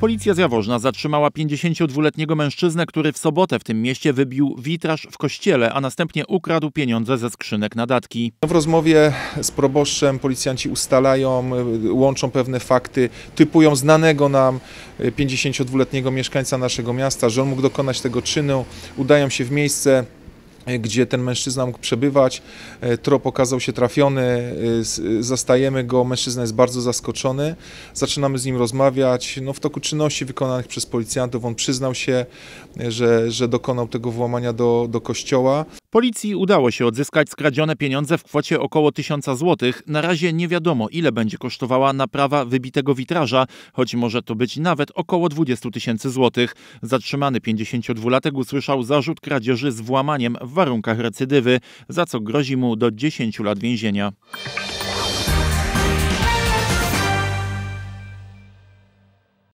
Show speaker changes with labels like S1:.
S1: Policja z Jaworzna zatrzymała 52-letniego mężczyznę, który w sobotę w tym mieście wybił witraż w kościele, a następnie ukradł pieniądze ze skrzynek na datki.
S2: No, w rozmowie z proboszczem policjanci ustalają, łączą pewne fakty, typują znanego nam 52-letniego e, mieszkańca naszego miasta, że on mógł dokonać tego czynu, udają się w miejsce E, gdzie ten mężczyzna mógł przebywać. E, trop okazał się trafiony, e, zastajemy go, mężczyzna jest bardzo zaskoczony, zaczynamy z nim rozmawiać. No, w toku czynności wykonanych przez policjantów on przyznał się, że, że dokonał tego włamania do, do kościoła. Policji udało się odzyskać skradzione
S1: pieniądze w kwocie około 1000 zł. Na razie nie wiadomo, ile będzie kosztowała naprawa wybitego witraża, choć może to być nawet około 20 tysięcy złotych. Zatrzymany 52-latek usłyszał zarzut kradzieży z włamaniem w warunkach recydywy, za co grozi mu do 10 lat więzienia.